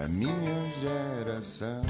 a minha geração.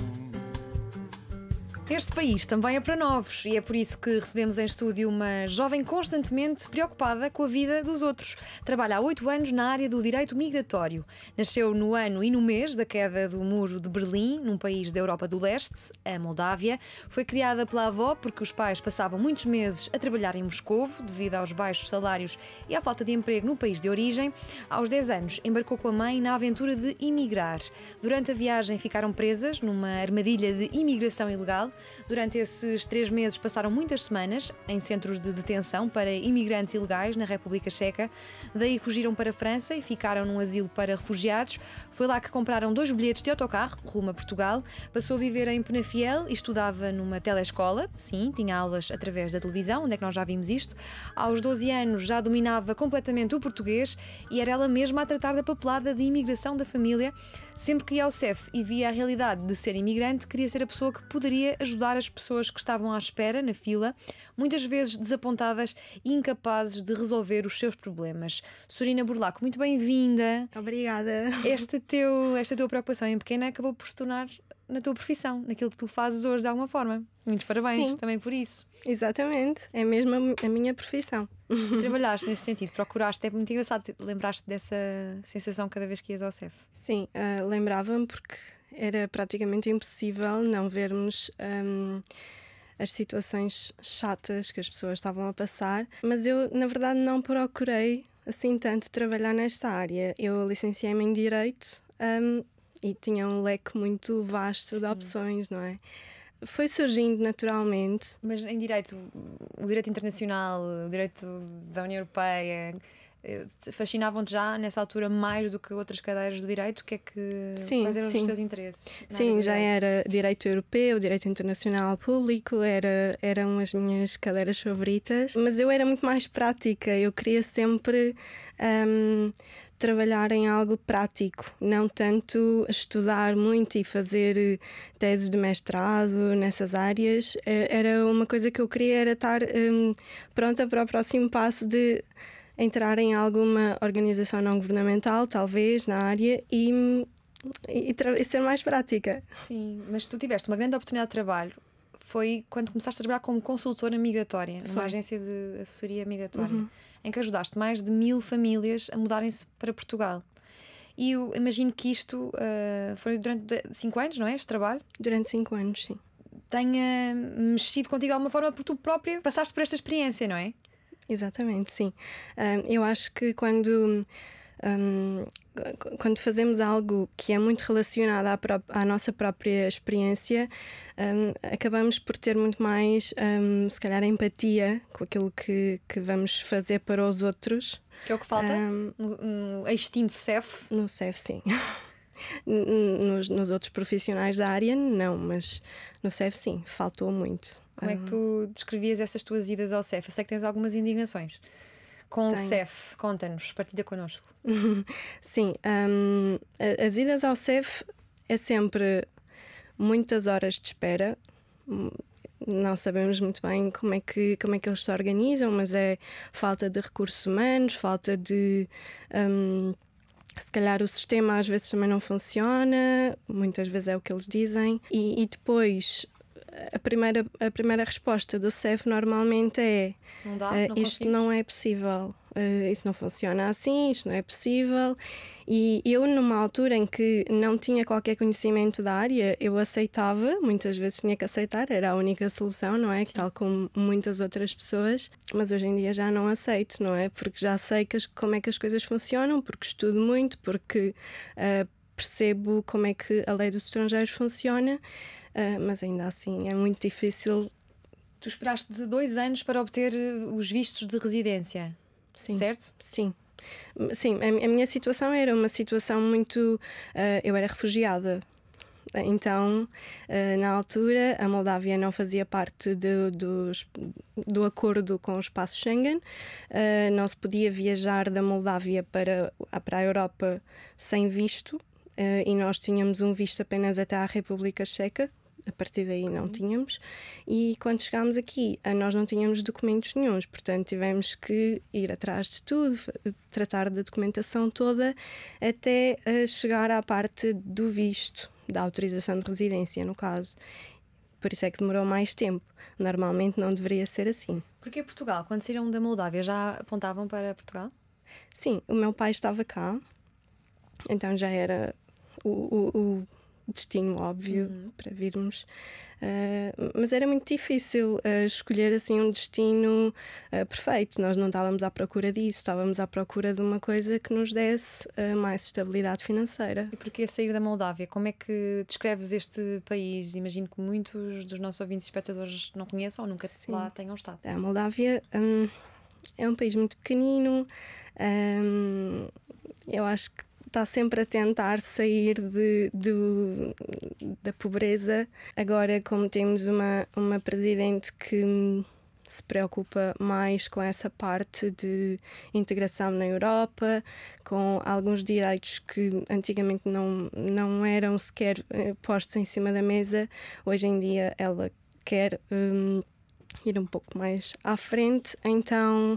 Este país também é para novos e é por isso que recebemos em estúdio uma jovem constantemente preocupada com a vida dos outros. Trabalha há oito anos na área do direito migratório. Nasceu no ano e no mês da queda do Muro de Berlim, num país da Europa do Leste, a Moldávia. Foi criada pela avó porque os pais passavam muitos meses a trabalhar em Moscovo devido aos baixos salários e à falta de emprego no país de origem. Aos 10 anos, embarcou com a mãe na aventura de imigrar. Durante a viagem, ficaram presas numa armadilha de imigração ilegal Durante esses três meses passaram muitas semanas em centros de detenção para imigrantes ilegais na República Checa. Daí fugiram para a França e ficaram num asilo para refugiados. Foi lá que compraram dois bilhetes de autocarro rumo a Portugal. Passou a viver em Penafiel e estudava numa telescola. Sim, tinha aulas através da televisão, onde é que nós já vimos isto. Aos 12 anos já dominava completamente o português e era ela mesma a tratar da papelada de imigração da família. Sempre que ia ao CEF e via a realidade de ser imigrante, queria ser a pessoa que poderia ajudar as pessoas que estavam à espera, na fila, muitas vezes desapontadas e incapazes de resolver os seus problemas. Sorina Burlaco, muito bem-vinda. Obrigada. Este teu, esta tua preocupação em pequena acabou por se tornar na tua profissão, naquilo que tu fazes hoje de alguma forma. Muitos parabéns Sim. também por isso. Exatamente, é mesmo a, minha profissão. trabalhaste nesse sentido, procuraste, é muito engraçado, lembraste dessa sensação cada vez que ias ao CEF? Sim, uh, lembrava-me porque era praticamente impossível não vermos. Um, as situações chatas que as pessoas estavam a passar, mas eu, na verdade, não procurei assim tanto trabalhar nesta área. Eu licenciei-me em Direito, um, e tinha um leque muito vasto Sim. de opções, não é? Foi surgindo naturalmente. Mas em direito, o direito internacional, o direito da União Europeia, eh, fascinavam-te já nessa altura mais do que outras cadeiras do direito? O que é que sim, quais eram sim. os teus interesses? Sim, já era direito europeu, direito internacional público, era, eram as minhas cadeiras favoritas, mas eu era muito mais prática, eu queria sempre um, trabalhar em algo prático, não tanto estudar muito e fazer teses de mestrado nessas áreas. Eh, era uma coisa que eu queria era estar um, pronta para o próximo passo de entrar em alguma organização não governamental, talvez, na área e, e, e ser mais prática. Sim, mas tu tiveste uma grande oportunidade de trabalho foi quando começaste a trabalhar como consultora migratória, foi. numa agência de assessoria migratória, uhum. em que ajudaste mais de mil famílias a mudarem-se para Portugal. E eu imagino que isto uh, foi durante cinco anos, não é? Este trabalho? Durante cinco anos, sim. Tenha mexido contigo de alguma forma, porque tu própria passaste por esta experiência, não é? Exatamente, sim. eu acho que quando. Um, quando fazemos algo que é muito relacionado à, pró à nossa própria experiência, um, acabamos por ter muito mais, um, se calhar, empatia com aquilo que, que vamos fazer para os outros. Que é o que falta? no, no extinto CEF? No CEF, sim. nos, nos outros profissionais da área, não, mas no CEF, sim, faltou muito. Como é que tu descrevias essas tuas idas ao CEF? Eu sei que tens algumas indignações com Tenho. o CEF. Conta-nos, partilha connosco. Sim, um, as idas ao CEF é sempre muitas horas de espera. Não sabemos muito bem como é que, como é que eles se organizam, mas é falta de recursos humanos, falta de. Um, se calhar o sistema às vezes também não funciona, muitas vezes é o que eles dizem, e, e depois a primeira, a primeira resposta do CEF normalmente é: não dá, eh, não uh, isto não é possível, uh, isso não funciona assim, isto não é possível. E eu, numa altura em que não tinha qualquer conhecimento da área, eu aceitava, muitas vezes tinha que aceitar, era a única solução, não é? Sim. Tal como muitas outras pessoas, mas hoje em dia já não aceito, não é? Porque já sei que as, como é que as coisas funcionam, porque estudo muito, porque. Uh, percebo como é que a lei dos estrangeiros funciona uh, mas ainda assim é muito difícil. Tu esperaste de dois anos para obter eh, os vistos de residência, Sim. certo? Sim. Sim, a, minha situação era uma situação muito. Uh, eu era refugiada, então, ah, na altura, a Moldávia não fazia parte do, do, do, acordo com o espaço Schengen, não se podia viajar da Moldávia para, para a Europa sem visto. e nós tínhamos um visto apenas até à República Checa, a partir daí não uhum. tínhamos. E quando chegámos aqui, eh, nós não tínhamos documentos nenhums, portanto tivemos que ir atrás de tudo, tratar da documentação toda, até eh, chegar à parte do visto, da autorização de residência, no caso. Por isso é que demorou mais tempo. Normalmente não deveria ser assim. Porque Portugal, quando saíram da Moldávia, já apontavam para Portugal? Sim, o meu pai estava cá, então já era o, o destino óbvio uhum. para virmos. Uh, mas era muito difícil uh, escolher assim um destino uh, perfeito. Nós não estávamos à procura disso, estávamos à procura de uma coisa que nos desse mais estabilidade financeira. E porquê sair da Moldávia? Como é que descreves este país? Imagino que muitos dos nossos ouvintes e espectadores não conheçam ou nunca Sim. lá tenham estado. A Moldávia um, é um país muito pequenino. Um, eu acho que está sempre a tentar sair de, de, da pobreza. Agora, como temos uma, uma presidente que hum, se preocupa mais com essa parte de integração na Europa, com alguns direitos que antigamente não, não eram sequer eh, postos em cima da mesa. Hoje em dia ela quer um, ir um pouco mais à frente, então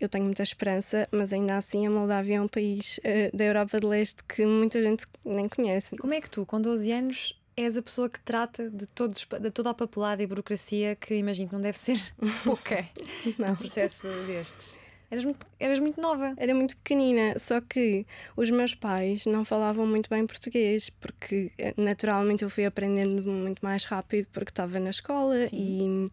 eu tenho muita esperança, mas ainda assim a Moldávia é um país uh, da Europa de Leste que muita gente nem conhece. Como é que tu, com 12 anos, és a pessoa que trata de, todos, de toda a papelada e burocracia que imagino que não deve ser pouca não. no processo destes? Eras muito, eras muito, nova. Era muito pequenina, só que os meus pais não falavam muito bem português, porque eh, naturalmente eu fui aprendendo muito mais rápido porque estava na escola Sim. e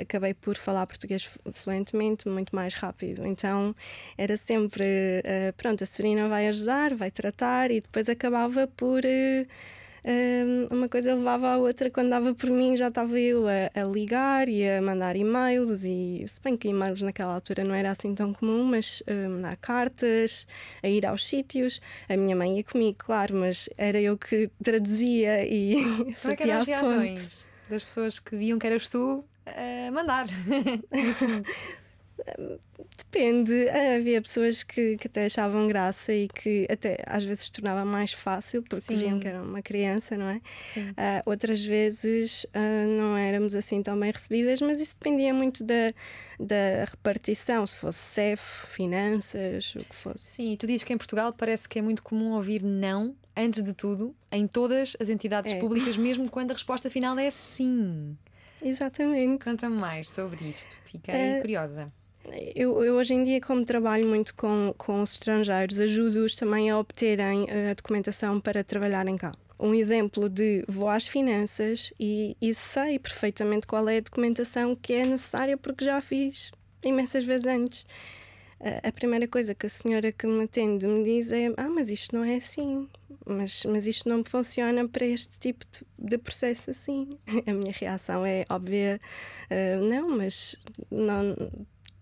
acabei por falar português fluentemente, muito mais rápido. Então era sempre, uh, pronto, a Sorina vai ajudar, vai tratar, e depois acabava por. Uh, uma coisa levava à outra, quando dava por mim já estava eu a, a, ligar e a mandar e-mails, e se bem que e-mails naquela altura não era assim tão comum, mas uh, mandar cartas, a ir aos sítios, a minha mãe ia comigo, claro, mas era eu que traduzia e Como fazia é que eram as reações das pessoas que viam que eras tu eh, mandar. Depende, havia pessoas que, que até achavam graça e que até às vezes tornava mais fácil porque Sim. viam que era uma criança, não é? Uh, outras vezes uh, não éramos assim tão bem recebidas, mas isso dependia muito da, da repartição, se fosse CEF, finanças, o que fosse. Sim, tu dizes que em Portugal parece que é muito comum ouvir não, antes de tudo, em todas as entidades é. públicas, mesmo quando a resposta final é sim. Exatamente. Conta-me mais sobre isto, fiquei uh, curiosa. Eu, eu, hoje em dia, como trabalho muito com, com os estrangeiros, ajudo-os também a obterem eh, a documentação para trabalharem cá. Um exemplo de vou às finanças e, e sei perfeitamente qual é a documentação que é necessária porque já fiz imensas vezes antes a primeira coisa que a senhora que me atende me diz é: Ah, mas isto não é assim, mas, mas isto não funciona para este tipo de, processo assim. A minha reação é óbvia: uh, Não, mas não,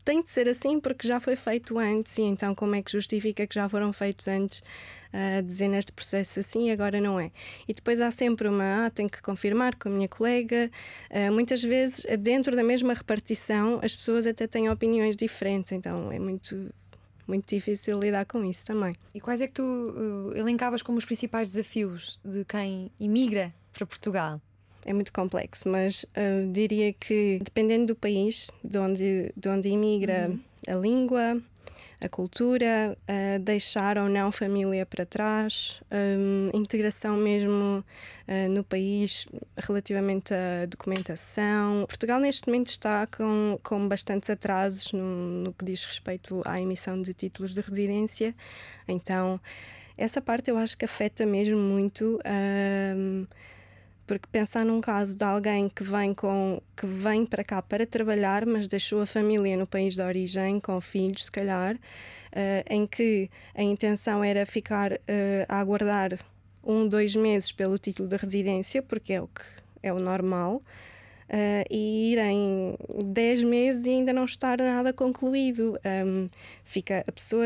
tem de ser assim porque já foi feito antes e então como é que justifica que já foram feitos antes uh, ah, dezenas de processos assim e agora não é? E depois há sempre uma, ah, tenho que confirmar com a minha colega. Uh, muitas vezes, eh, dentro da mesma repartição, as pessoas até têm opiniões diferentes, então é muito muito difícil lidar com isso também. E quais é que tu uh, elencavas como os principais desafios de quem imigra para Portugal? é muito complexo, mas uh, diria que dependendo do país de onde, de onde imigra uhum. a língua, a cultura, uh, deixar ou não família para trás, um, integração mesmo uh, no país relativamente à documentação. Portugal neste momento está com, com bastantes atrasos no, no que diz respeito à emissão de títulos de residência, então essa parte eu acho que afeta mesmo muito. Uh, porque pensar num caso de alguém que vem, com, que vem para cá para trabalhar, mas deixou a família no país de origem, com filhos, se calhar, uh, em que a intenção era ficar uh, a aguardar um, dois meses pelo título de residência, porque é o que é o normal, uh, e ir em dez meses e ainda não estar nada concluído. Um, fica, a pessoa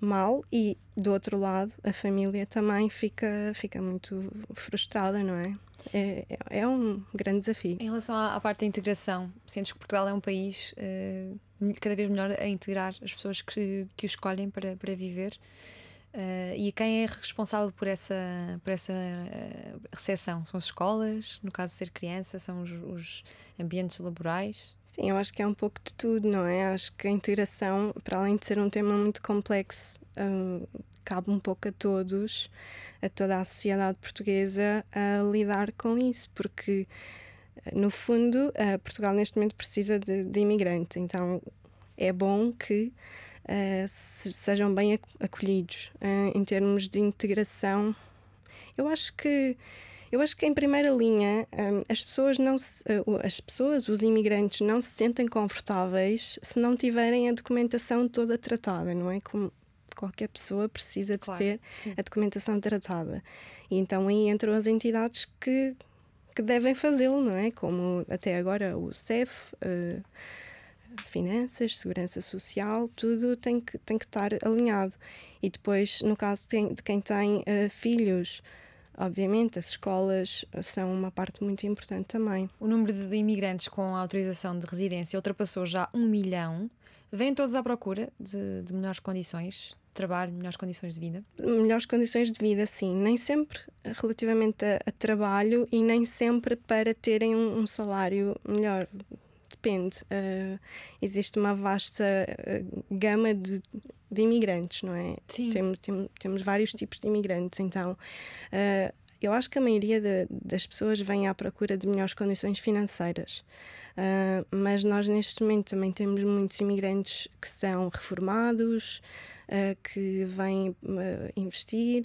mal e do outro lado a família também fica fica muito frustrada não é? é é, é um grande desafio em relação à, à, parte da integração sentes que Portugal é um país uh, cada vez melhor a integrar as pessoas que que o escolhem para para viver Uh, e quem é responsável por essa, por essa uh, recepção? São as escolas, no caso de ser criança, são os, os ambientes laborais? Sim, eu acho que é um pouco de tudo, não é? Acho que a integração, para além de ser um tema muito complexo, ah, cabe um pouco a todos, a toda a sociedade portuguesa, a lidar com isso, porque, ah, no fundo, ah, Portugal neste momento precisa de, de imigrantes, então é bom que uh, sejam bem acolhidos uh, em termos de integração. Eu acho que eu acho que em primeira linha hum, as pessoas não se, eh, as pessoas, os imigrantes não se sentem confortáveis se não tiverem a documentação toda tratada, não é? Como qualquer pessoa precisa de claro, ter sim. a documentação tratada. E então aí entram as entidades que que devem fazê-lo, não é? Como até agora o CEF, uh, eh, finanças, segurança social, tudo tem que, tem que estar alinhado. E depois, no caso de quem, de quem tem uh, filhos, Obviamente, as escolas são uma parte muito importante também. O número de imigrantes com autorização de residência ultrapassou já um milhão. Vêm todos à procura de, de melhores condições trabalho, melhores condições de vida? Melhores condições de vida, sim. Nem sempre relativamente a, a trabalho e nem sempre para terem um, um salário melhor depende. Uh, existe uma vasta ah, gama de, de, imigrantes, não é? Sim. Tem, tem, temos vários tipos de imigrantes, então. Uh, eu acho que a maioria de, das pessoas vem à procura de melhores condições financeiras, uh, mas nós neste momento também temos muitos imigrantes que são reformados, uh, que vêm uh, investir.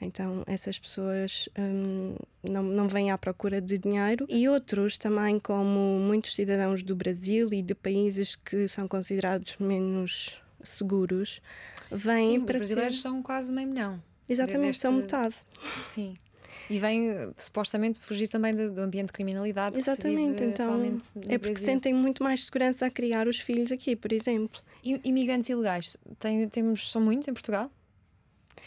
Então, essas pessoas hum, não, não vêm à procura de dinheiro. E outros também, como muitos cidadãos do Brasil e de países que são considerados menos seguros, vêm Sim, para. Os brasileiros ter... são quase meio milhão. Exatamente, deste... são metade. Sim. E vêm eh, supostamente fugir também do, ambiente de criminalidade. Exatamente, então. É porque Brasil. sentem muito mais segurança a criar os filhos aqui, por exemplo. E imigrantes ilegais? Tem, temos, são muitos em Portugal?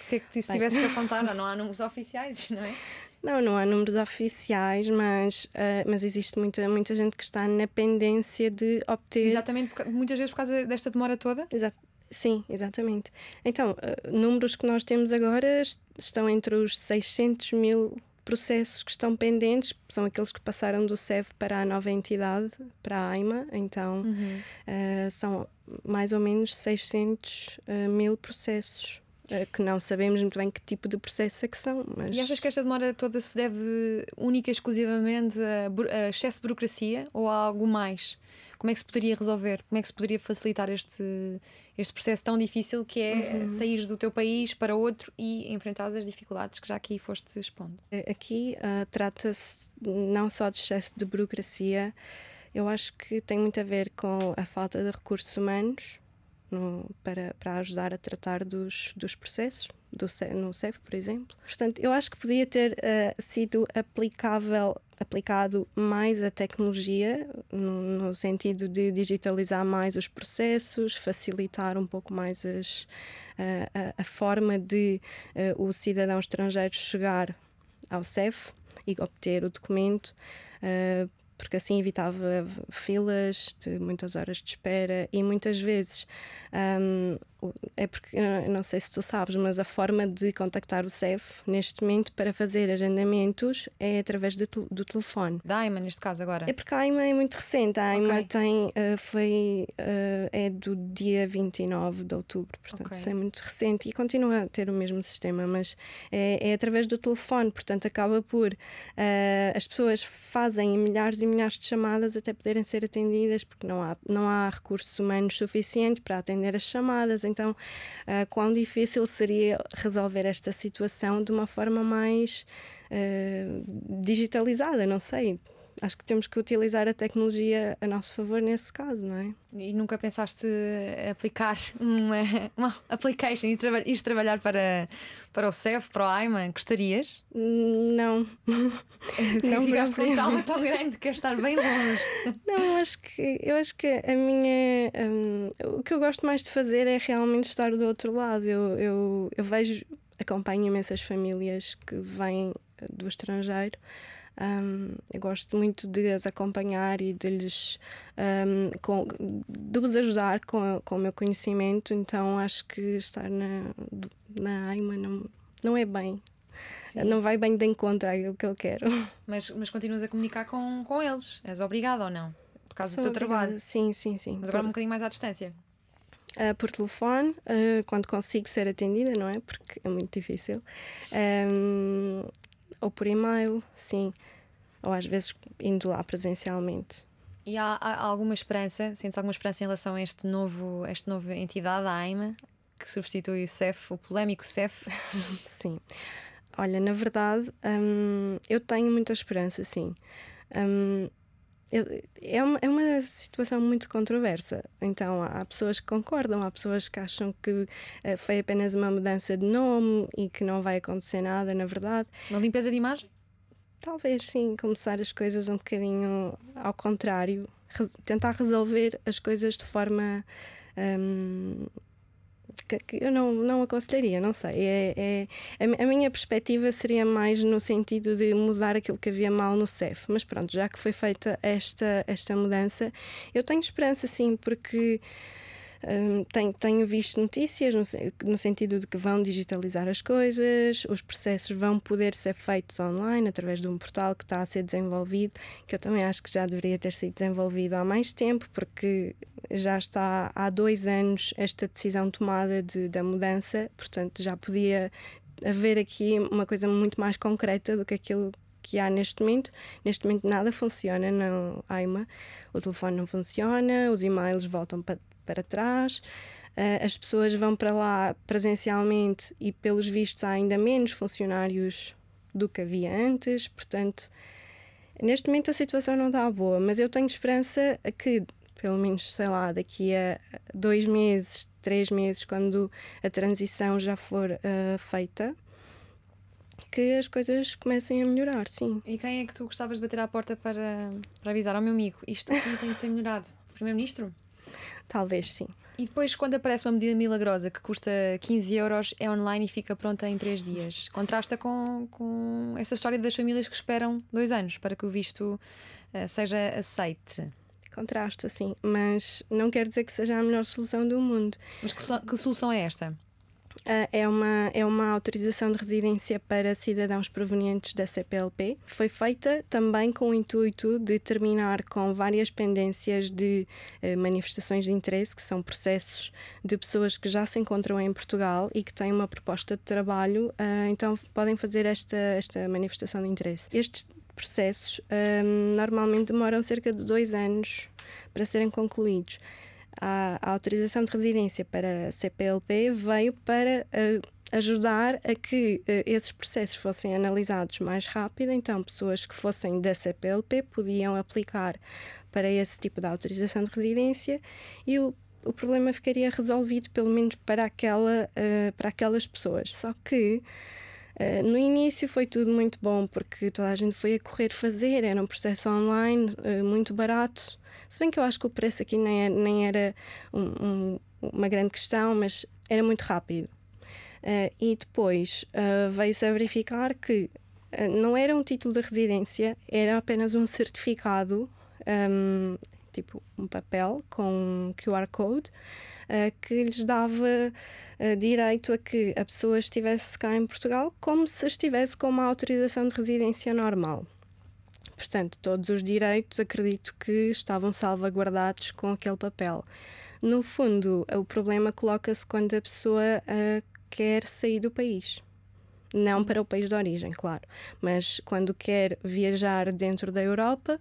O que é que se que apontar? Não há números oficiais, não é? Não, não há números oficiais, mas, uh, mas existe muita, muita gente que está na pendência de obter. Exatamente, muitas vezes por causa desta demora toda? Exa sim, exatamente. Então, uh, números que nós temos agora estão entre os 600 mil processos que estão pendentes são aqueles que passaram do SEV para a nova entidade, para a AIMA, então uhum. uh, são mais ou menos 600 uh, mil processos. Eh, que não sabemos muito bem que tipo de processo é que são. Mas... E achas que esta demora toda se deve única e exclusivamente a, excesso de burocracia ou a algo mais? Como é que se poderia resolver? Como é que se poderia facilitar este, este processo tão difícil que é uhum. sair do teu país para outro e enfrentar as dificuldades que já aqui foste expondo? É, aqui uh, trata-se não só de excesso de burocracia, eu acho que tem muito a ver com a falta de recursos humanos no, para, para ajudar a tratar dos, dos processos, do, no CEF, por exemplo. Portanto, eu acho que podia ter uh, sido aplicável aplicado mais a tecnologia, no, no, sentido de digitalizar mais os processos, facilitar um pouco mais as, a, a, forma de uh, o cidadão estrangeiro chegar ao CEF e obter o documento. Uh, porque assim evitava filas de muitas horas de espera e muitas vezes um, é porque não sei se tu sabes, mas a forma de contactar o CEF neste momento para fazer agendamentos é através de, do telefone. Da AIMA, neste caso, agora? É porque a AIMA é muito recente. A AIMA okay. tem, uh, foi, uh, é do dia 29 de outubro, portanto, okay. isso é muito recente e continua a ter o mesmo sistema, mas é, é através do telefone, portanto, acaba por. Uh, as pessoas fazem milhares e milhares de chamadas até poderem ser atendidas, porque não há, não há recursos humanos suficientes para atender as chamadas. Então, uh, quão difícil seria resolver esta situação de uma forma mais uh, digitalizada? Não sei acho que temos que utilizar a tecnologia a nosso favor nesse caso, não é? E nunca pensaste aplicar uma, eh, uma application e traba ir trabalhar para, para o CEF, para o AIMA? Gostarias? Hum, não. não Ficaste com um trauma tão grande que estar bem longe. Não, acho que, eu acho que a minha. Um, o que eu gosto mais de fazer é realmente estar do outro lado. Eu, eu, eu vejo, acompanho imensas famílias que vêm do estrangeiro. Um, eu gosto muito de as acompanhar e de, lhes, um, com, de os ajudar com, com o meu conhecimento, então acho que estar na, na AIMA não, não é bem. Sim. Não vai bem de encontro àquilo que eu quero. Mas, mas continuas a comunicar com, com eles? És obrigada ou não? Por causa Sou do teu obrigada. trabalho? Sim, sim, sim. Mas agora é por... um bocadinho mais à distância? Uh, por telefone, uh, quando consigo ser atendida, não é? Porque é muito difícil. Um, ou por e-mail, sim, ou às vezes indo lá presencialmente. E há, há alguma esperança, sentes alguma esperança em relação a este novo, este novo entidade, a AIMA, que substitui o CEF, o polémico CEF? sim. Olha, na verdade, hum, eu tenho muita esperança, sim. Hum, é uma, é uma situação muito controversa. Então, há, pessoas que concordam, há pessoas que acham que eh, foi apenas uma mudança de nome e que não vai acontecer nada, na verdade. Uma limpeza de imagem? Talvez sim, começar as coisas um bocadinho ao contrário, tentar resolver as coisas de forma. Hum, que eu não, não aconselharia, não sei. É, é a, a, minha perspectiva seria mais no sentido de mudar aquilo que havia mal no CEF, mas pronto, já que foi feita esta, esta mudança, eu tenho esperança sim, porque. Hum, tenho, tenho, visto notícias no, no, sentido de que vão digitalizar as coisas, os processos vão poder ser feitos online através de um portal que está a ser desenvolvido, que eu também acho que já deveria ter sido desenvolvido há mais tempo, porque já está há dois anos esta decisão tomada de, da mudança, portanto já podia haver aqui uma coisa muito mais concreta do que aquilo que há neste momento. Neste momento nada funciona, não há uma. O telefone não funciona, os e-mails voltam para para trás. Uh, as pessoas vão para lá presencialmente e, pelos vistos, há ainda menos funcionários do que havia antes. Portanto, neste momento a situação não está boa, mas eu tenho esperança que, pelo menos, sei lá, daqui a dois meses, três meses, quando a transição já for uh, feita, que as coisas comecem a melhorar, sim. E quem é que tu gostavas de bater à porta para, para avisar ao meu amigo? Isto aqui tem de ser melhorado. Primeiro-Ministro? Talvez sim. E depois, quando aparece uma medida milagrosa que custa 15 euros, é online e fica pronta em 3 dias. Contrasta com, com essa história das famílias que esperam 2 anos para que o visto uh, seja aceite. Contrasta, sim, mas não quer dizer que seja a melhor solução do mundo. Mas que, so que solução é esta? Ah, é uma, é uma autorização de residência para cidadãos provenientes da CPLP. Foi feita também com o intuito de terminar com várias pendências de eh, manifestações de interesse, que são processos de pessoas que já se encontram em Portugal e que têm uma proposta de trabalho, ah, então podem fazer esta, esta manifestação de interesse. Estes processos ah, normalmente demoram cerca de dois anos para serem concluídos a, a autorização de residência para a CPLP veio para eh, ajudar a que uh, esses processos fossem analisados mais rápido, então pessoas que fossem da CPLP podiam aplicar para esse tipo de autorização de residência e o, o problema ficaria resolvido, pelo menos para, aquela, uh, para aquelas pessoas. Só que eh, no início foi tudo muito bom, porque toda a gente foi a correr fazer, era um processo online, uh, muito barato. Se bem que eu acho que o preço aqui nem, era, é, nem era um, um, uma grande questão, mas era muito rápido. Uh, e depois veio-se a verificar que não era um título de residência, era apenas um certificado um, ehm, tipo um papel com um QR Code, uh, que lhes dava uh, direito a que a pessoa estivesse cá em Portugal como se estivesse com uma autorização de residência normal. Portanto, todos os direitos acredito que estavam salvaguardados com aquele papel. No fundo, o problema coloca-se quando a pessoa uh, quer sair do país. Não para o país de origem, claro, mas quando quer viajar dentro da Europa,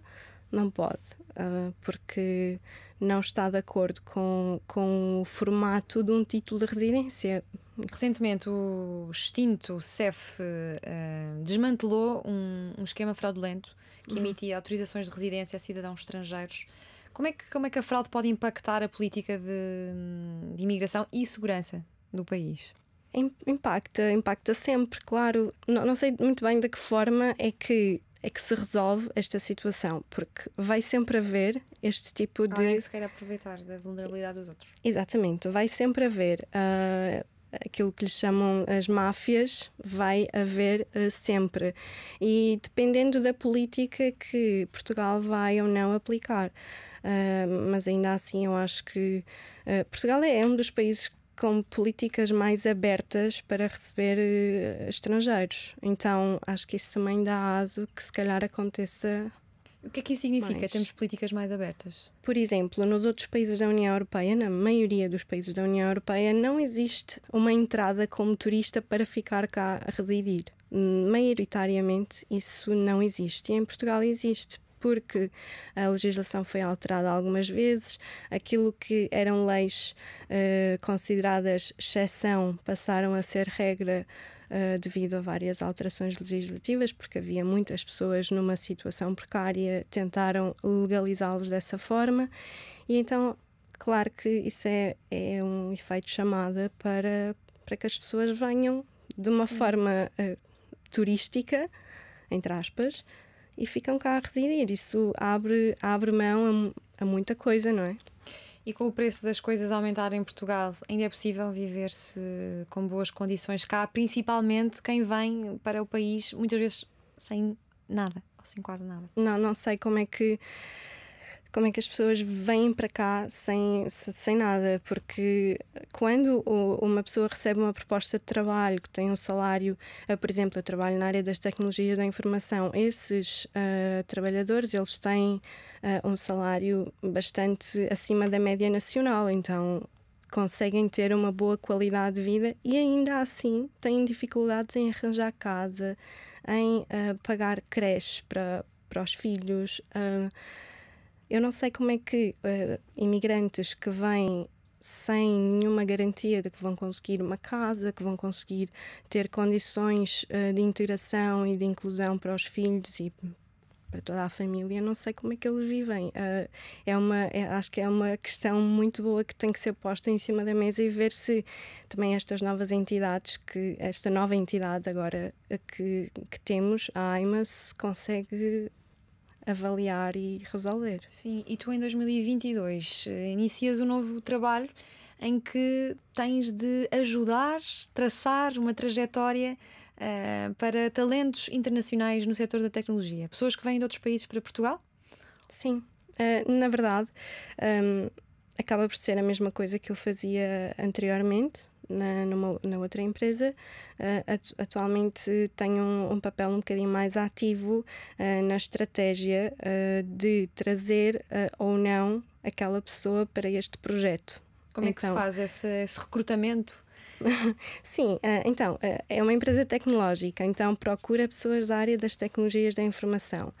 não pode, uh, porque não está de acordo com, com o formato de um título de residência. Recentemente, o extinto CEF uh, ah, desmantelou um, um, esquema fraudulento que hum. emitia autorizações de residência a cidadãos estrangeiros. Como é que, como é que a fraude pode impactar a política de, de imigração e segurança do país? Impacta, impacta sempre, claro. Não, não sei muito bem de que forma é que é que se resolve esta situação, porque vai sempre haver este tipo de. Alguém que se quer aproveitar da vulnerabilidade dos outros. Exatamente, vai sempre haver uh, aquilo que lhes chamam as máfias, vai haver uh, sempre. E dependendo da política que Portugal vai ou não aplicar. Uh, mas ainda assim, eu acho que Portugal é um dos países que com políticas mais abertas para receber eh, estrangeiros. Então acho que isso também dá aso que se calhar aconteça o que é que isso significa? Mais. Temos políticas mais abertas? Por exemplo, nos outros países da União Europeia, na maioria dos países da União Europeia, não existe uma entrada como turista para ficar cá a residir. Maioritariamente isso não existe. E em Portugal existe porque a legislação foi alterada algumas vezes, aquilo que eram leis eh, consideradas exceção passaram a ser regra. Uh, devido a várias alterações legislativas, porque havia muitas pessoas numa situação precária, tentaram legalizá-los dessa forma, e então, claro que isso é, é um efeito chamada para, para que as pessoas venham de uma Sim. forma uh, turística, entre aspas, e ficam cá a residir. Isso abre, abre mão a, a muita coisa, não é? E com o preço das coisas a aumentar em Portugal, ainda é possível viver-se com boas condições cá, principalmente quem vem para o país muitas vezes sem nada ou sem quase nada? Não, não sei como é que como é que as pessoas vêm para cá sem, sem nada, porque quando uma pessoa recebe uma proposta de trabalho que tem um salário, eh, por exemplo, eu trabalho na área das tecnologias da informação, esses uh, trabalhadores eles têm uh, um salário bastante acima da média nacional, então conseguem ter uma boa qualidade de vida e ainda assim têm dificuldades em arranjar casa, em uh, pagar creche para, para os filhos. Uh, eu não sei como é que uh, imigrantes que vêm sem nenhuma garantia de que vão conseguir uma casa, que vão conseguir ter condições uh, de integração e de inclusão para os filhos e para toda a família, não sei como é que eles vivem. Uh, é uma, é, acho que é uma questão muito boa que tem que ser posta em cima da mesa e ver se também estas novas entidades, que esta nova entidade agora que, que temos, a AIMA, se consegue avaliar e resolver. Sim, e tu em 2022 eh, inicias um novo trabalho em que tens de ajudar, traçar uma trajetória uh, para talentos internacionais no setor da tecnologia, pessoas que vêm de outros países para Portugal? Sim, uh, na verdade. Um, ehm, acaba por ser a mesma coisa que eu fazia anteriormente, na, numa, na outra empresa, uh, atualmente tenho um, um, papel um bocadinho mais ativo uh, na estratégia uh, de trazer ou não aquela pessoa para este projeto. Como então, é que se então faz esse, esse recrutamento? Sim, então, é uma empresa tecnológica, então procura pessoas da área das tecnologias da informação.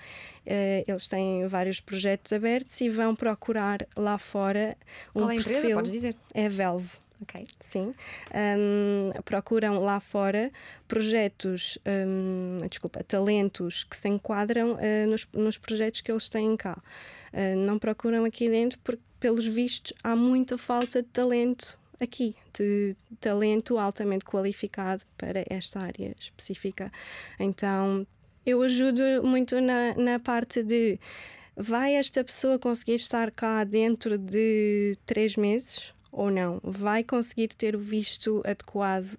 Eles têm vários projetos abertos e vão procurar lá fora um Qual é a empresa? Podes dizer? É Velvo ok? Sim. Um, procuram lá fora projetos, um, desculpa, talentos que se enquadram uh, nos, nos, projetos que eles têm cá. Uh, não procuram aqui dentro porque, pelos vistos, há muita falta de talento aqui, de talento altamente qualificado para esta área específica. Então, eu ajudo muito na, na parte de vai esta pessoa conseguir estar cá dentro de três meses ou não, vai conseguir ter o visto adequado uh,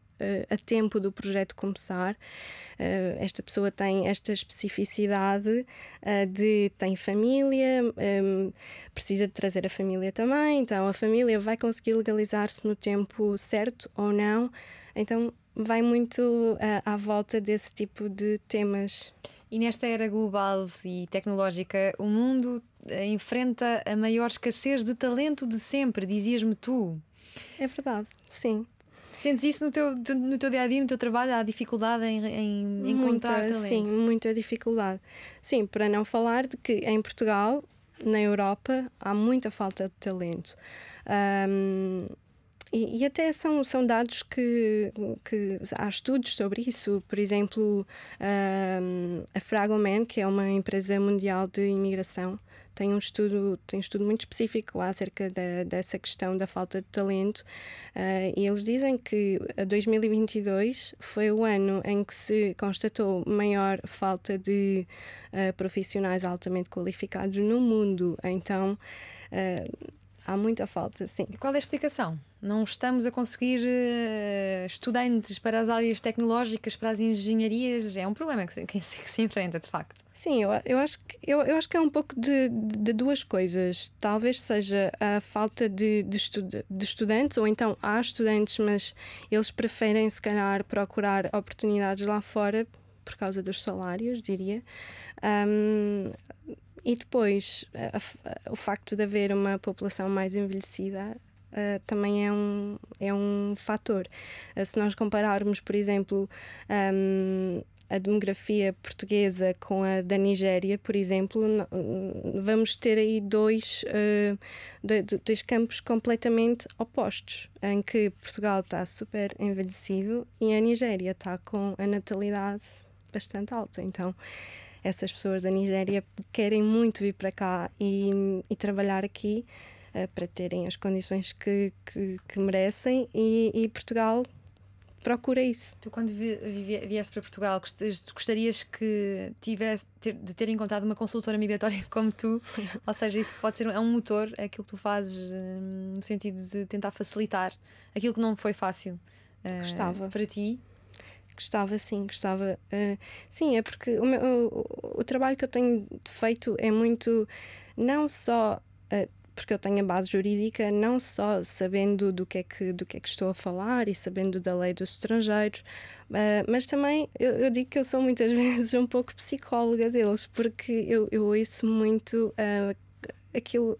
a tempo do projeto começar. Uh, esta pessoa tem esta especificidade uh, de tem família, um, ehm, precisa de trazer a família também, então a família vai conseguir legalizar-se no tempo certo ou não. Então vai muito à volta desse tipo de temas. E nesta era global e tecnológica, o mundo eh, enfrenta a maior escassez de talento de sempre, dizias-me tu. É verdade, sim. Sentes isso no teu, no teu dia a dia, no teu trabalho? Há dificuldade em, em encontrar muita, talento? Sim, muita dificuldade. Sim, para não falar de que em Portugal, na Europa, há muita falta de talento. Um, e, e, até são, são dados que, que há estudos sobre isso. Por exemplo, um, a Fragoman, que é uma empresa mundial de imigração, tem um estudo, tem um estudo muito específico acerca da, dessa questão da falta de talento uh, e eles dizem que 2022 foi o ano em que se constatou maior falta de uh, profissionais altamente qualificados no mundo. Então, uh, Há muita falta, sim. E qual é a explicação? Não estamos a conseguir uh, estudantes para as áreas tecnológicas, para as engenharias? É um problema que se, que se enfrenta, de facto. Sim, eu, eu, acho que, eu, eu acho que é um pouco de, de duas coisas. Talvez seja a falta de, de, estu, de estudantes, ou então há estudantes, mas eles preferem, se calhar, procurar oportunidades lá fora por causa dos salários, diria. Um, e depois, a, a, o facto de haver uma população mais envelhecida Uh, também é um, é um fator. Uh, se nós compararmos, por exemplo, um, a demografia portuguesa com a da Nigéria, por exemplo, vamos ter aí dois, eh, dois, campos completamente opostos, em que Portugal está super envelhecido e a Nigéria está com a natalidade bastante alta. Então, essas pessoas da Nigéria querem muito vir para cá e, e trabalhar aqui uh, para terem as condições que, que, que merecem e, e, Portugal procura isso. Tu quando vieste para Portugal gostarias que tivesse ter, de ter encontrado uma consultora migratória como tu? Ou seja, isso pode ser é um motor é aquilo que tu fazes eh, no sentido de tentar facilitar aquilo que não foi fácil. Uh, Para ti? Gostava, sim, gostava. Uh, sim, é porque o, meu, o, o, trabalho que eu tenho feito é muito, não só uh, porque eu tenho a base jurídica, não só sabendo do que é que, do que, é que estou a falar e sabendo da lei dos estrangeiros, uh, mas também eu, eu, digo que eu sou muitas vezes um pouco psicóloga deles, porque eu, eu ouço muito aquilo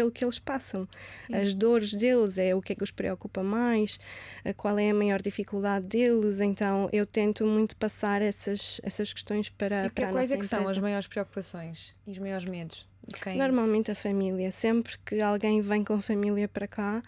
pelo que eles passam. Sim. As dores deles, é o que é que os preocupa mais, eh, qual é a maior dificuldade deles. Então eu tento muito passar essas, essas questões para, e que, para Quais é que empresa. são as maiores preocupações e os maiores medos? De quem... Normalmente a família. Sempre que alguém vem com família para cá,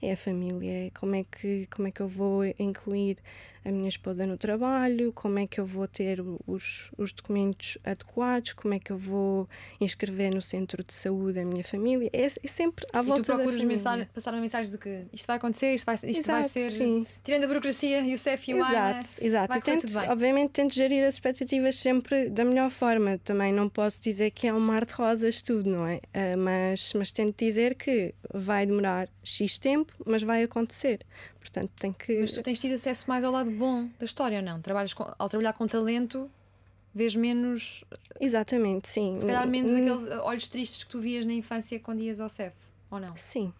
é a família. Como é que, como é que eu vou incluir a minha esposa no trabalho, como é que eu vou ter os, os documentos adequados, como é que eu vou inscrever no centro de saúde a minha família. É, é sempre à volta e tu procuras mensagem, passar uma mensagem de que isto vai acontecer, isto vai, isto exato, vai ser. Sim. Tirando a burocracia e o CFI, é? exato, né? exato. Vai tento, obviamente tento gerir as expectativas sempre da melhor forma. Também não posso dizer que é um mar de rosas tudo, não é? Uh, mas, mas tento dizer que vai demorar X tempo, mas vai acontecer. Portanto, tem que. Mas tu tens tido acesso mais ao lado bom da história ou não? Trabalhas com, ao trabalhar com talento, vês menos. Exatamente, sim. Se calhar menos hum... aqueles olhos tristes que tu vias na infância quando ias ao CEF, ou não? Sim,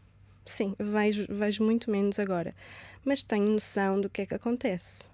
sim, vejo, vejo muito menos agora. Mas tenho noção do que é que acontece.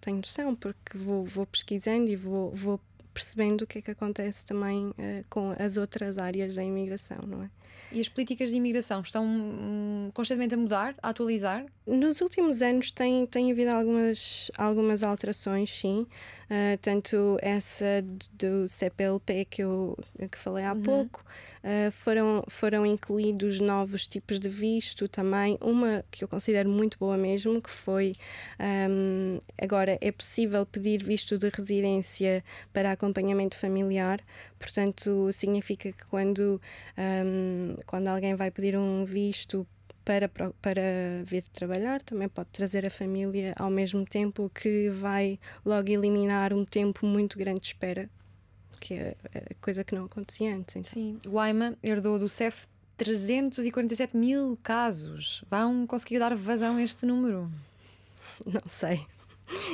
Tenho noção, porque vou, vou pesquisando e vou, vou percebendo o que é que acontece também uh, com as outras áreas da imigração, não é? E as políticas de imigração estão um, constantemente a mudar, a atualizar? Nos últimos anos tem, tem havido algumas, algumas alterações, sim. Uh, tanto essa do CPLP que eu que falei há uhum. pouco, eh, foram, foram incluídos novos tipos de visto também, uma que eu considero muito boa mesmo, que foi um, ehm, agora é possível pedir visto de residência para acompanhamento familiar, portanto significa que quando, um, ehm, quando alguém vai pedir um visto para, para vir trabalhar, também pode trazer a família ao mesmo tempo, que vai logo eliminar um tempo muito grande de espera que é coisa que não acontecia antes. Então. Sim, AIMA herdou do CEF 347 mil casos. Vão conseguir dar vazão a este número? Não sei.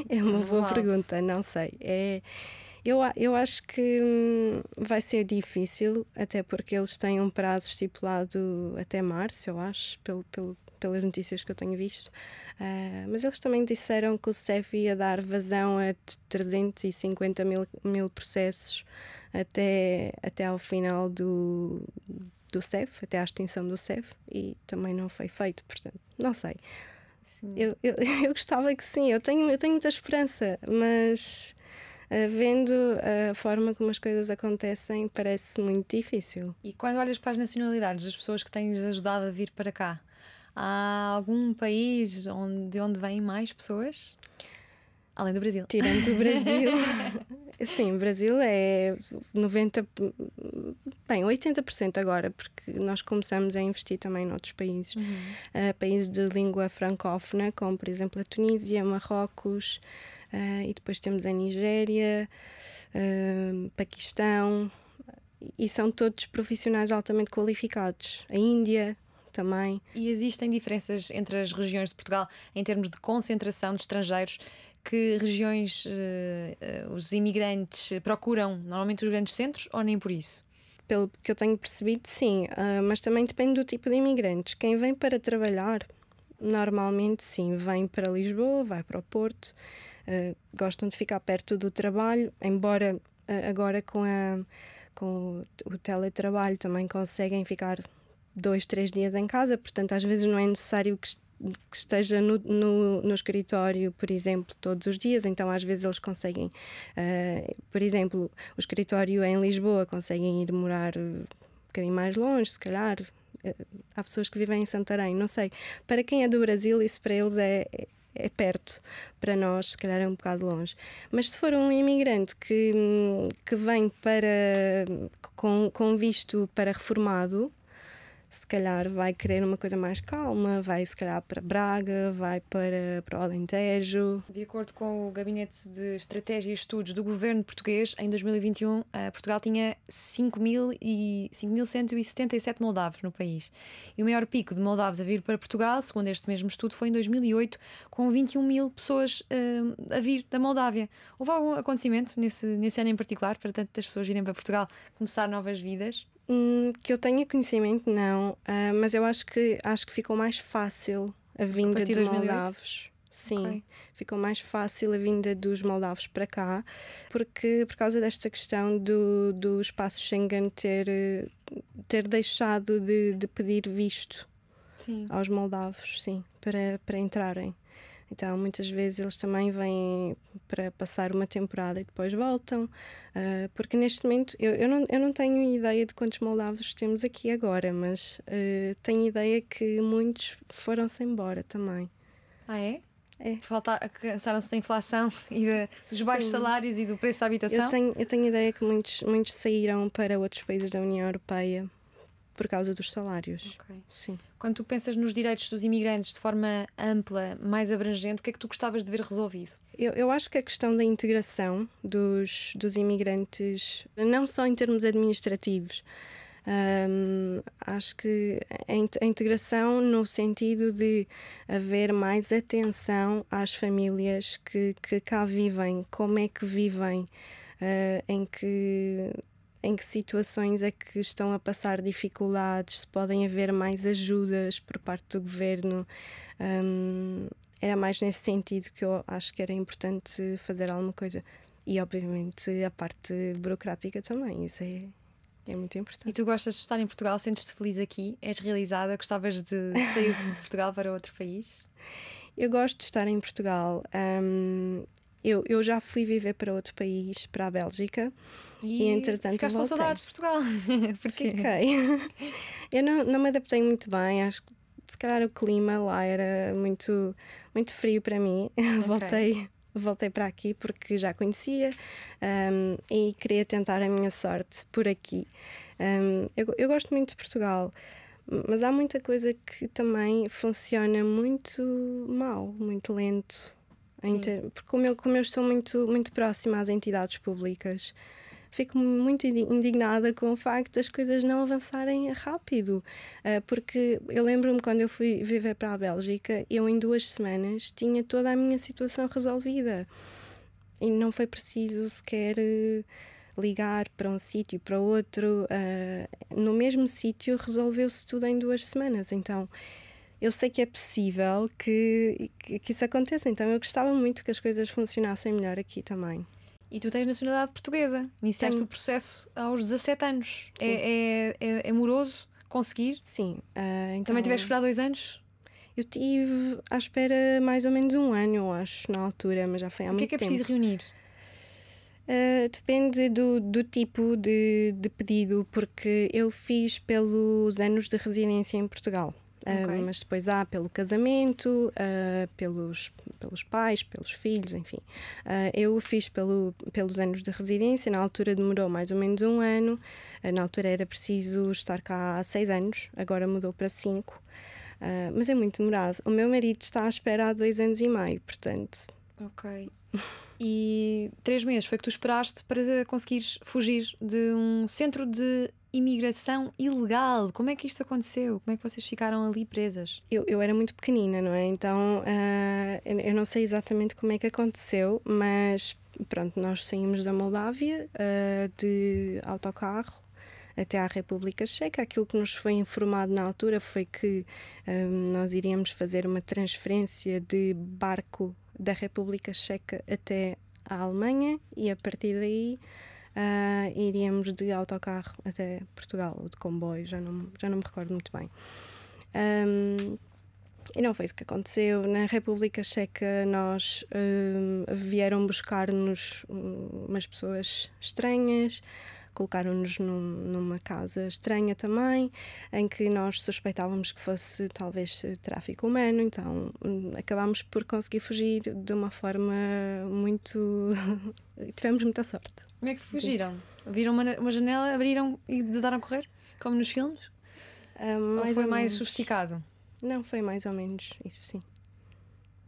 É uma boa pergunta, não sei. É, eu, eu acho que hum, vai ser difícil, até porque eles têm um prazo estipulado até março, eu acho, pelo, pelo pelas notícias que eu tenho visto. Uh, mas eles também disseram que o CEF ia dar vazão a 350 mil, mil processos até, até ao final do, do CEF, até à extinção do CEF, e também não foi feito, portanto, não sei. Eu, eu, eu, gostava que sim, eu tenho, eu tenho muita esperança, mas uh, vendo a forma como as coisas acontecem, parece muito difícil. E quando olhas para as nacionalidades das pessoas que tens ajudado a vir para cá, Há algum país onde, de onde vêm mais pessoas? Além do Brasil. Tirando o Brasil. Sim, o Brasil é 90, bem, 80% agora, porque nós começamos a investir também noutros países. Uhum. Uh, países de língua francófona, como por exemplo a Tunísia, Marrocos, uh, e depois temos a Nigéria, uh, Paquistão, e são todos profissionais altamente qualificados. A Índia também. E existem diferenças entre as regiões de Portugal em termos de concentração de estrangeiros? Que regiões uh, os imigrantes procuram? Normalmente os grandes centros ou nem por isso? Pelo que eu tenho percebido, sim, uh, mas também depende do tipo de imigrantes. Quem vem para trabalhar, normalmente, sim, vem para Lisboa, vai para o Porto, uh, gostam de ficar perto do trabalho, embora ah, agora com a com o teletrabalho também conseguem ficar dois, três dias em casa, portanto, às vezes não é necessário que, que esteja no, no, no, escritório, por exemplo, todos os dias, então às vezes eles conseguem, uh, por exemplo, o escritório em Lisboa, conseguem ir morar eh, um bocadinho mais longe, se calhar. Uh, há pessoas que vivem em Santarém, não sei. Para quem é do Brasil, isso para eles é, é perto para nós, se calhar é um bocado longe. Mas se for um imigrante que, que vem para, com, com visto para reformado, se calhar vai querer uma coisa mais calma, vai se calhar para Braga, vai para, para o Alentejo. De acordo com o Gabinete de Estratégia e Estudos do Governo Português, em 2021, eh, Portugal tinha 5.177 moldavos no país. E o maior pico de moldavos a vir para Portugal, segundo este mesmo estudo, foi em 2008, com 21 mil pessoas uh, a vir da Moldávia. Houve algum acontecimento nesse, nesse ano em particular para tantas pessoas irem para Portugal começar novas vidas? Hum, que eu tenha conhecimento, não. Uh, mas eu acho que, acho que ficou mais fácil a vinda a de 2008? moldavos. Sim, okay. ficou mais fácil a vinda dos moldavos para cá, porque por causa desta questão do, do espaço Schengen ter, ter deixado de, de pedir visto sim. aos moldavos, sim, para, para entrarem. Então, muitas vezes eles também vêm para passar uma temporada e depois voltam, uh, porque neste momento eu, eu, não, eu não tenho ideia de quantos moldavos temos aqui agora, mas uh, tenho ideia que muitos foram-se embora também. Ah, é? É. Cansaram-se da inflação e de, dos Sim. baixos salários e do preço da habitação? Eu tenho, eu tenho ideia que muitos, muitos saíram para outros países da União Europeia por causa dos salários. Okay. Sim. Quando tu pensas nos direitos dos imigrantes de forma ampla, mais abrangente, o que é que tu gostavas de ver resolvido? Eu, eu acho que a questão da integração dos, dos imigrantes, não só em termos administrativos, um, acho que a integração no sentido de haver mais atenção às famílias que, que cá vivem, como é que vivem, uh, em que em que situações é que estão a passar dificuldades, se podem haver mais ajudas por parte do governo. Um, era mais nesse sentido que eu acho que era importante fazer alguma coisa. E, obviamente, a parte burocrática também, isso é, é muito importante. E tu gostas de estar em Portugal, sentes-te feliz aqui, és realizada, gostavas de sair de Portugal para outro país? Eu gosto de estar em Portugal. Um, eu, eu já fui viver para outro país, para a Bélgica. E, e entretanto ficaste voltei. com saudades de Portugal. Porquê? Fiquei. Eu não, não me adaptei muito bem, acho que se calhar o clima lá era muito, muito frio para mim. Okay. Voltei voltei para aqui porque já conhecia um, e queria tentar a minha sorte por aqui. Um, eu, eu, gosto muito de Portugal, mas há muita coisa que também funciona muito mal, muito lento. Ter, porque como eu, como eu estou muito, muito próxima às entidades públicas, fico muito indignada com o facto das coisas não avançarem rápido. Uh, porque eu lembro-me quando eu fui viver para a Bélgica, eu em duas semanas tinha toda a minha situação resolvida. E não foi preciso sequer. Eh, ligar para um sítio para outro uh, no mesmo sítio resolveu-se tudo em duas semanas então eu sei que é possível que, que, que isso aconteça então eu gostava muito que as coisas funcionassem melhor aqui também e tu tens nacionalidade portuguesa. Iniciaste é o processo aos 17 anos. É, é, é, é, moroso conseguir? Sim. Uh, então... Também tiveste esperado esperar dois anos? Eu tive à espera mais ou menos um ano, eu acho, na altura, mas já foi há muito tempo. O que é que é preciso tempo. reunir? Uh, depende do, do tipo de, de pedido, porque eu fiz pelos anos de residência em Portugal. Ah, okay. Uh, mas depois há pelo casamento, uh, pelos, pelos pais, pelos filhos, enfim. Uh, eu o fiz pelo, pelos anos de residência, na altura demorou mais ou menos um ano, na altura era preciso estar cá há seis anos, agora mudou para cinco, mas é muito demorado. O meu marido está à espera há dois anos e meio, portanto. Ok. E três meses foi que tu esperaste para conseguires fugir de um centro de imigração ilegal. Como é que isto aconteceu? Como é que vocês ficaram ali presas? Eu, eu era muito pequenina, não é? Então uh, eu, não sei exatamente como é que aconteceu, mas pronto, nós saímos da Moldávia uh, de autocarro até à República Checa. Aquilo que nos foi informado na altura foi que um, ah, nós iríamos fazer uma transferência de barco da República Checa até à Alemanha e a partir daí uh, iríamos de autocarro até Portugal, ou de comboio, já não, já não me recordo muito bem. Um, e não foi isso que aconteceu. Na República Checa, nós um, ah, vieram buscar-nos hum, umas pessoas estranhas, colocaram-nos num, numa casa estranha também, em que nós suspeitávamos que fosse talvez tráfico humano, então um, acabámos por conseguir fugir de uma forma muito. tivemos muita sorte. Como é que fugiram? Viram uma, uma janela, abriram e dedaram a correr? Como nos filmes? Uh, mais ou foi ou mais menos. sofisticado? Não, foi mais ou menos, isso sim.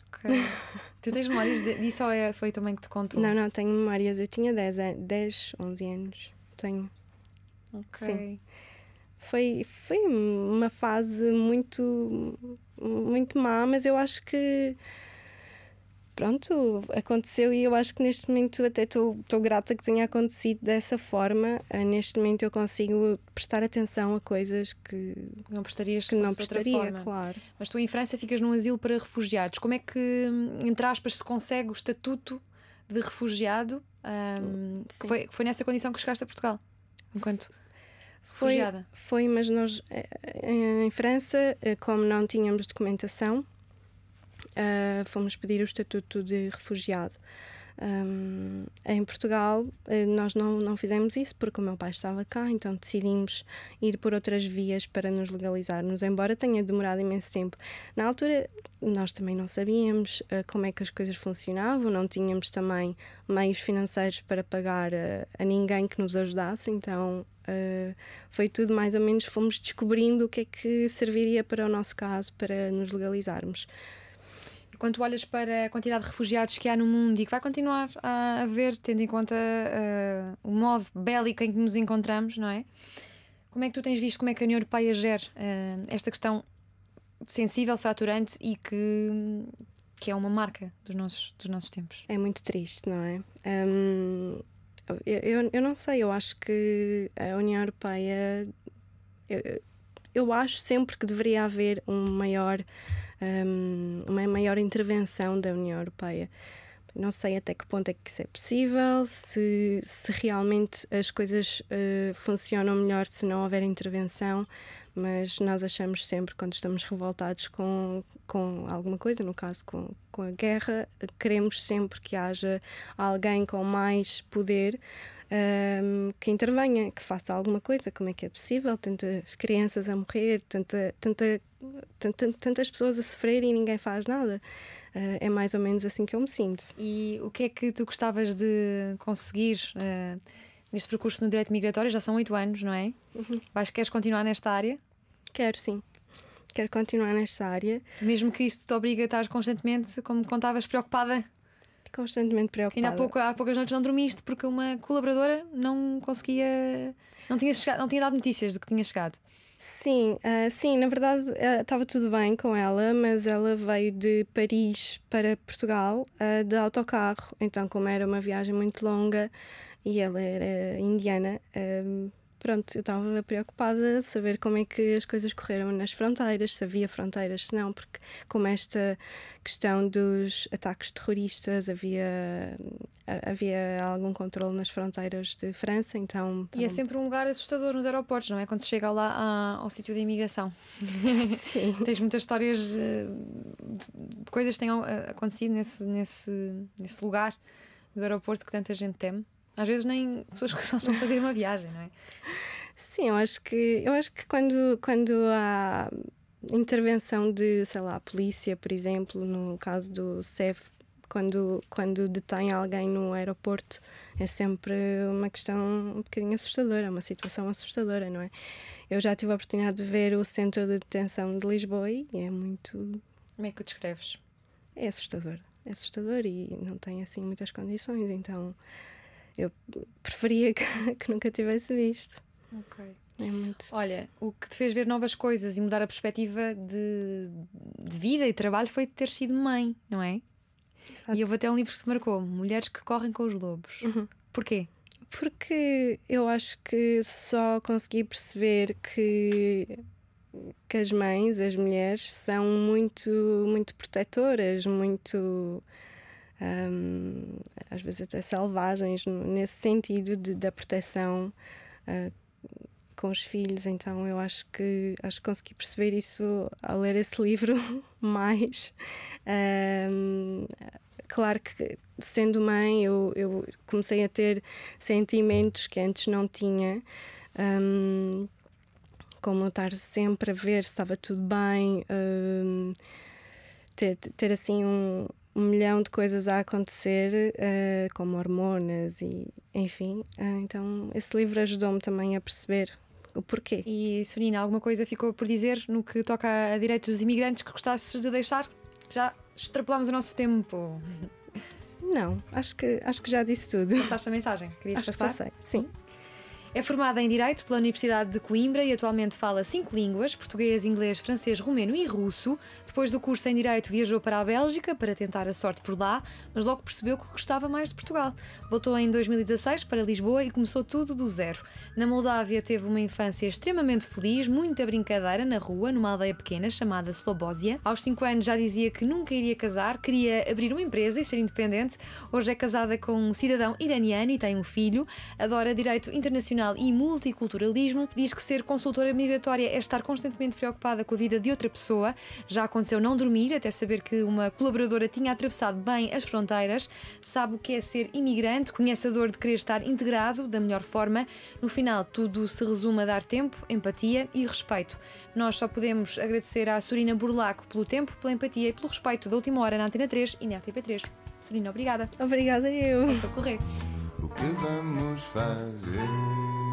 Okay. tu tens memórias disso ou é, foi também que te contou? Não, não, tenho memórias. Eu tinha 10, 10 11 anos. Tenho. Ok. Sim. Foi, foi uma fase muito, muito má, mas eu acho que pronto, aconteceu e eu acho que neste momento até estou grata que tenha acontecido dessa forma. Eh, neste momento eu consigo prestar atenção a coisas que não prestarias que não prestaria, claro. Mas tu em França ficas num asilo para refugiados. Como é que, entre aspas, se consegue o estatuto de refugiado? Um, ehm, que foi, foi nessa condição que chegaste a Portugal? Enquanto foi, refugiada? Foi, mas nós eh, em França, eh, como não tínhamos documentação, uh, fomos pedir o estatuto de refugiado. Um, em Portugal, eh, nós não, não fizemos isso porque o meu pai estava cá, então decidimos ir por outras vias para nos legalizarmos, embora tenha demorado imenso tempo. Na altura, nós também não sabíamos uh, como é que as coisas funcionavam, não tínhamos também meios financeiros para pagar uh, a ninguém que nos ajudasse, então uh, foi tudo mais ou menos, fomos descobrindo o que é que serviria para o nosso caso, para nos legalizarmos quando tu olhas para a quantidade de refugiados que há no mundo e que vai continuar a haver, tendo em conta uh, o modo bélico em que nos encontramos, não é? Como é que tu tens visto como é que a União Europeia gera uh, esta questão sensível, fraturante e que, que é uma marca dos nossos, dos nossos tempos? É muito triste, não é? Um, eu, eu, eu, não sei, eu acho que a União Europeia. Eu, eu acho sempre que deveria haver um maior um, uma maior intervenção da União Europeia. Não sei até que ponto é que isso é possível, se, se realmente as coisas uh, funcionam melhor se não houver intervenção, mas nós achamos sempre, quando estamos revoltados com, com alguma coisa, no caso com, com a guerra, queremos sempre que haja alguém com mais poder hum, que intervenha, que faça alguma coisa, como é que é possível? Tantas crianças a morrer, tanta, tanta tantas pessoas a sofrerem e ninguém faz nada. Uh, é mais ou menos assim que eu me sinto. E o que é que tu gostavas de conseguir uh, neste percurso no direito migratório? Já são oito anos, não é? Uhum. Vais, queres continuar nesta área? Quero, sim. Quero continuar nesta área. Mesmo que isto te obriga a estar constantemente, como contavas, preocupada? Constantemente preocupada. Ainda há, pouco, há poucas noites não dormiste porque uma colaboradora não conseguia. não tinha, chegado, não tinha dado notícias de que tinha chegado. Sim, uh, sim, na verdade ah, estava uh, tudo bem com ela, mas ela veio de Paris para Portugal uh, de autocarro, então, como era uma viagem muito longa e ela era indiana, pronto, eu estava preocupada a saber como é que as coisas correram nas fronteiras, se havia fronteiras, se não, porque como esta questão dos ataques terroristas, havia, havia algum controle nas fronteiras de França, então... E é sempre um lugar assustador nos aeroportos, não é? Quando se chega lá a, ao sítio da imigração. Sim. Tens muitas histórias eh, de, coisas que tenham eh, acontecido nesse, nesse, nesse lugar do aeroporto que tanta gente teme. Às vezes nem pessoas que só são fazer uma viagem, não é? Sim, eu acho que, eu acho que quando, quando há intervenção de, sei lá, a polícia, por exemplo, no caso do CEF, quando, quando detém alguém no aeroporto, é sempre uma questão um bocadinho assustadora, uma situação assustadora, não é? Eu já tive a oportunidade de ver o centro de detenção de Lisboa e é muito. Como é que o descreves? É assustador. É assustador e não tem assim muitas condições, então eu preferia que, que nunca tivesse visto. Ok. É muito... Olha, o que te fez ver novas coisas e mudar a perspectiva de, de vida e trabalho foi ter sido mãe, não é? Exato. E houve até um livro que se marcou: Mulheres que Correm com os Lobos. Uhum. Porquê? Porque eu acho que só consegui perceber que, que as mães, as mulheres, são muito, muito protetoras, muito um, às vezes até selvagens, nesse sentido de, da proteção uh, com os filhos. Então eu acho que acho que consegui perceber isso ao ler esse livro mais. Um, claro que sendo mãe eu, eu, comecei a ter sentimentos que antes não tinha. Um, como estar sempre a ver se estava tudo bem, um, ter, ter assim um, um milhão de coisas a acontecer, uh, como hormonas e enfim. Uh, então, esse livro ajudou-me também a perceber o porquê. E, Sonina, alguma coisa ficou por dizer no que toca a direitos dos imigrantes que gostasses de deixar? Já extrapolamos o nosso tempo. Não, acho que, acho que já disse tudo. Passaste a mensagem? Querias acho passar? Que passei, sim. sim. É formada em Direito pela Universidade de Coimbra e atualmente fala cinco línguas: português, inglês, francês, romeno e russo. Depois do curso em Direito, viajou para a Bélgica para tentar a sorte por lá, mas logo percebeu que gostava mais de Portugal. Voltou em 2016 para Lisboa e começou tudo do zero. Na Moldávia, teve uma infância extremamente feliz, muita brincadeira na rua, numa aldeia pequena chamada Slobozia. Aos cinco anos já dizia que nunca iria casar, queria abrir uma empresa e ser independente. Hoje é casada com um cidadão iraniano e tem um filho. Adora Direito Internacional internacional e multiculturalismo, diz que ser consultora migratória é estar constantemente preocupada com a vida de outra pessoa. Já aconteceu não dormir até saber que uma colaboradora tinha atravessado bem as fronteiras, sabe o que é ser imigrante, conhece a dor de querer estar integrado da melhor forma. No final, tudo se resume a dar tempo, empatia e respeito. Nós só podemos agradecer à Sorina Burlaco pelo tempo, pela empatia e pelo respeito da última hora na Antena 3 e na RTP3. Sorina, obrigada. Obrigada eu. Posso socorrer o que vamos fazer?